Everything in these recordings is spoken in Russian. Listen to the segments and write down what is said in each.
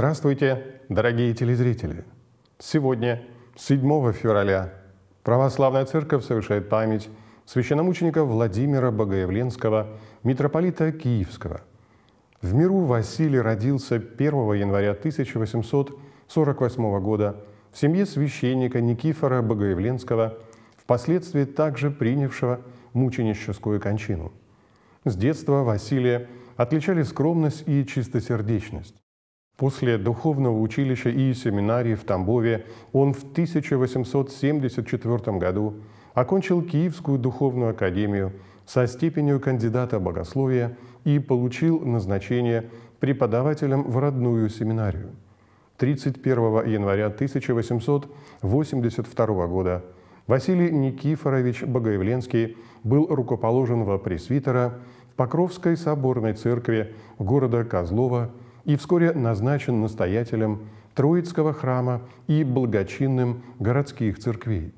Здравствуйте, дорогие телезрители! Сегодня, 7 февраля, Православная Церковь совершает память священномученика Владимира Богоявленского, митрополита Киевского. В миру Василий родился 1 января 1848 года в семье священника Никифора Богоявленского, впоследствии также принявшего мученическую кончину. С детства Василия отличали скромность и чистосердечность. После духовного училища и семинарии в Тамбове он в 1874 году окончил Киевскую духовную академию со степенью кандидата богословия и получил назначение преподавателем в родную семинарию. 31 января 1882 года Василий Никифорович Богоявленский был рукоположен во пресвитера в Покровской соборной церкви города Козлова – и вскоре назначен настоятелем Троицкого храма и благочинным городских церквей.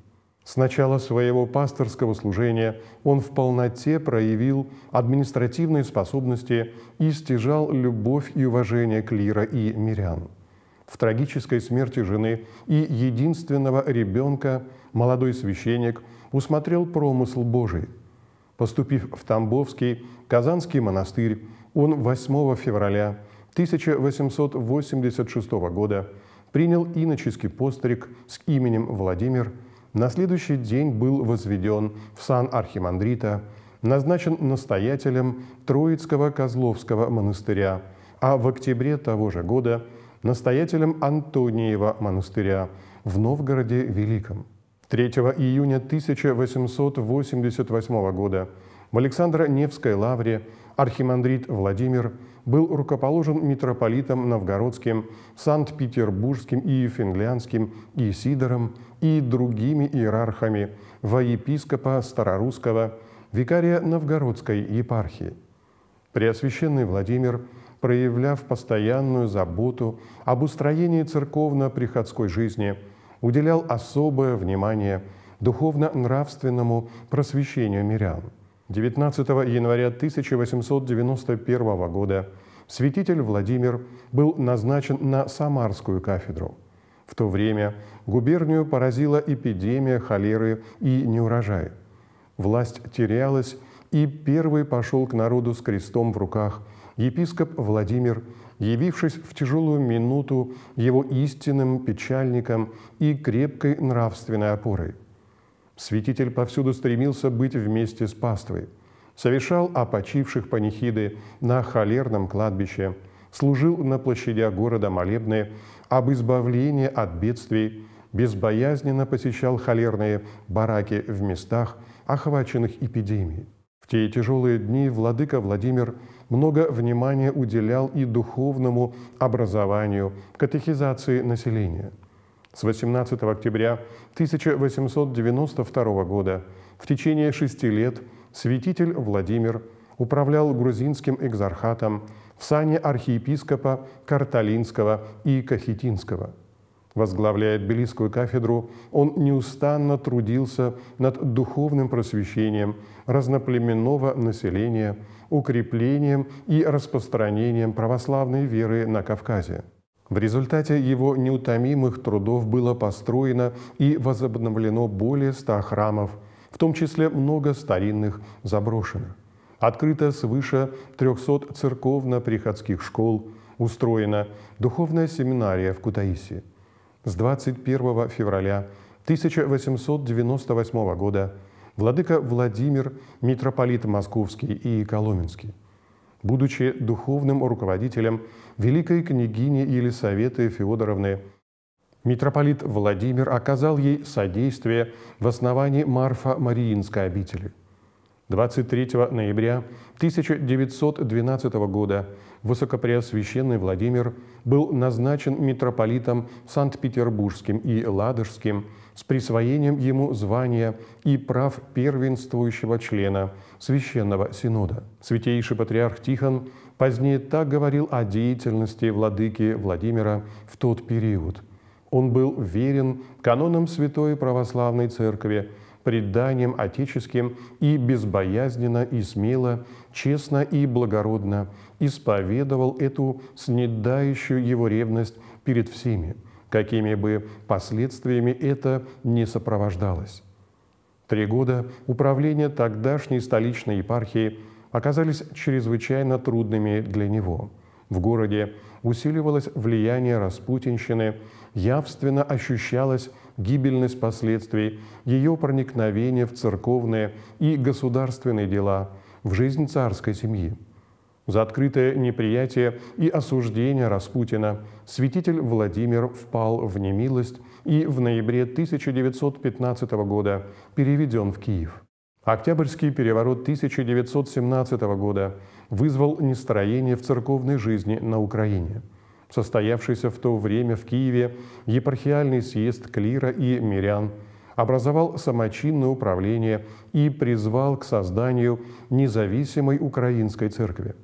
С начала своего пасторского служения он в полноте проявил административные способности и стяжал любовь и уважение клира и мирян. В трагической смерти жены и единственного ребенка молодой священник усмотрел промысл Божий. Поступив в Тамбовский, Казанский монастырь, он 8 февраля 1886 года принял иноческий постриг с именем Владимир, на следующий день был возведен в сан архимандрита, назначен настоятелем Троицкого Козловского монастыря, а в октябре того же года настоятелем Антониева монастыря в Новгороде Великом. 3 июня 1888 года в Александро-Невской лавре архимандрит Владимир – был рукоположен митрополитом новгородским, санкт-петербургским и финляндским, и Сидором, и другими иерархами во епископа Старорусского, викария Новгородской епархии. Преосвященный Владимир, проявляв постоянную заботу об устроении церковно-приходской жизни, уделял особое внимание духовно-нравственному просвещению мирян – 19 января 1891 года святитель Владимир был назначен на Самарскую кафедру. В то время губернию поразила эпидемия холеры и неурожай, Власть терялась, и первый пошел к народу с крестом в руках епископ Владимир, явившись в тяжелую минуту его истинным печальником и крепкой нравственной опорой. Святитель повсюду стремился быть вместе с паствой, совершал опочивших панихиды на холерном кладбище, служил на площадях города молебные об избавлении от бедствий, безбоязненно посещал холерные бараки в местах, охваченных эпидемией. В те тяжелые дни владыка Владимир много внимания уделял и духовному образованию, катехизации населения – с 18 октября 1892 года в течение шести лет святитель Владимир управлял грузинским экзархатом в сане архиепископа Карталинского и Кахетинского. Возглавляя Тбилисскую кафедру, он неустанно трудился над духовным просвещением разноплеменного населения, укреплением и распространением православной веры на Кавказе. В результате его неутомимых трудов было построено и возобновлено более ста храмов, в том числе много старинных заброшенных. Открыто свыше 300 церковно-приходских школ, устроена духовная семинария в Кутаиси. С 21 февраля 1898 года владыка Владимир, митрополит Московский и Коломенский будучи духовным руководителем великой княгини Елисаветы Феодоровны. Митрополит Владимир оказал ей содействие в основании Марфа-Мариинской обители – 23 ноября 1912 года Высокопреосвященный Владимир был назначен митрополитом Санкт-Петербургским и Ладожским с присвоением ему звания и прав первенствующего члена Священного Синода. Святейший патриарх Тихон позднее так говорил о деятельности владыки Владимира в тот период. Он был верен канонам Святой Православной Церкви – преданием отеческим и безбоязненно и смело, честно и благородно исповедовал эту снедающую его ревность перед всеми, какими бы последствиями это не сопровождалось. Три года управления тогдашней столичной епархией оказались чрезвычайно трудными для него. В городе усиливалось влияние распутинщины, явственно ощущалось гибельность последствий ее проникновения в церковные и государственные дела, в жизнь царской семьи. За открытое неприятие и осуждение Распутина святитель Владимир впал в немилость и в ноябре 1915 года переведен в Киев. Октябрьский переворот 1917 года вызвал нестроение в церковной жизни на Украине – Состоявшийся в то время в Киеве епархиальный съезд клира и мирян образовал самочинное управление и призвал к созданию независимой украинской церкви.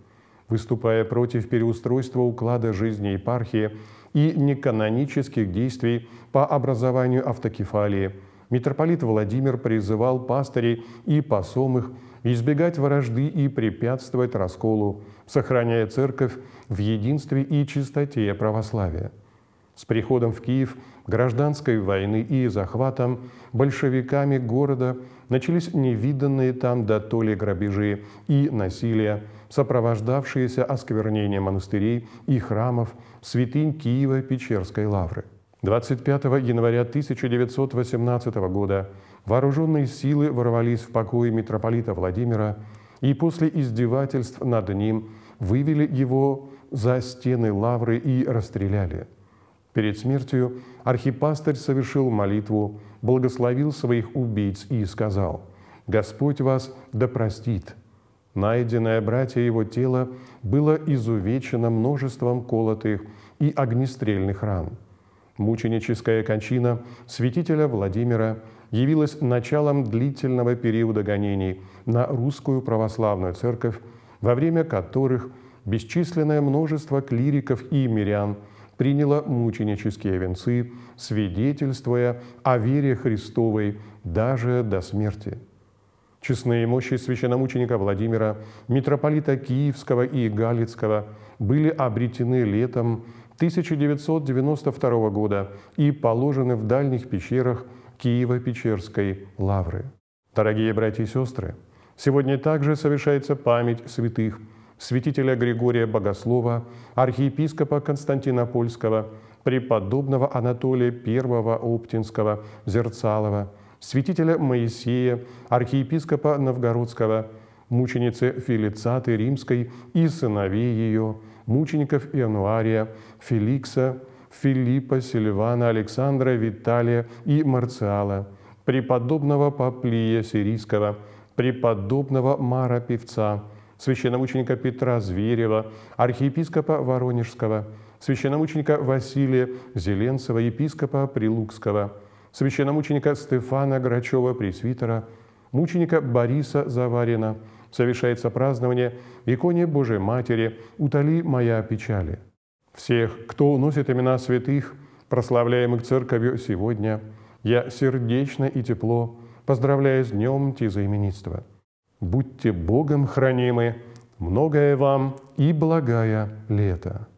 Выступая против переустройства уклада жизни епархии и неканонических действий по образованию автокефалии, митрополит Владимир призывал пастырей и посомых избегать вражды и препятствовать расколу, сохраняя церковь в единстве и чистоте православия. С приходом в Киев гражданской войны и захватом большевиками города начались невиданные там до то ли грабежи и насилия, сопровождавшиеся осквернением монастырей и храмов святынь Киева Печерской лавры. 25 января 1918 года вооруженные силы ворвались в покои митрополита Владимира и после издевательств над ним вывели его за стены лавры и расстреляли. Перед смертью архипастырь совершил молитву, благословил своих убийц и сказал «Господь вас да простит». Найденное братья его тело было изувечено множеством колотых и огнестрельных ран. Мученическая кончина святителя Владимира – явилось началом длительного периода гонений на русскую православную церковь, во время которых бесчисленное множество клириков и мирян приняло мученические венцы, свидетельствуя о вере Христовой даже до смерти. Честные мощи священномученика Владимира, митрополита Киевского и Галицкого были обретены летом 1992 года и положены в дальних пещерах – Киево-Печерской лавры. Дорогие братья и сестры, сегодня также совершается память святых святителя Григория Богослова, архиепископа Константинопольского, преподобного Анатолия I Оптинского, Зерцалова, святителя Моисея, архиепископа Новгородского, мученицы Филицаты Римской и сыновей ее, мучеников Иануария, Феликса, Филиппа, Сильвана, Александра, Виталия и Марциала, преподобного Паплия Сирийского, преподобного Мара Певца, священномученика Петра Зверева, архиепископа Воронежского, священномученика Василия Зеленцева, епископа Прилукского, священномученика Стефана Грачева, пресвитера, мученика Бориса Заварина, совершается празднование иконе Божией Матери «Утоли моя печали» всех, кто носит имена святых, прославляемых Церковью сегодня, я сердечно и тепло поздравляю с Днем Тизоименитства. Будьте Богом хранимы, многое вам и благая лето.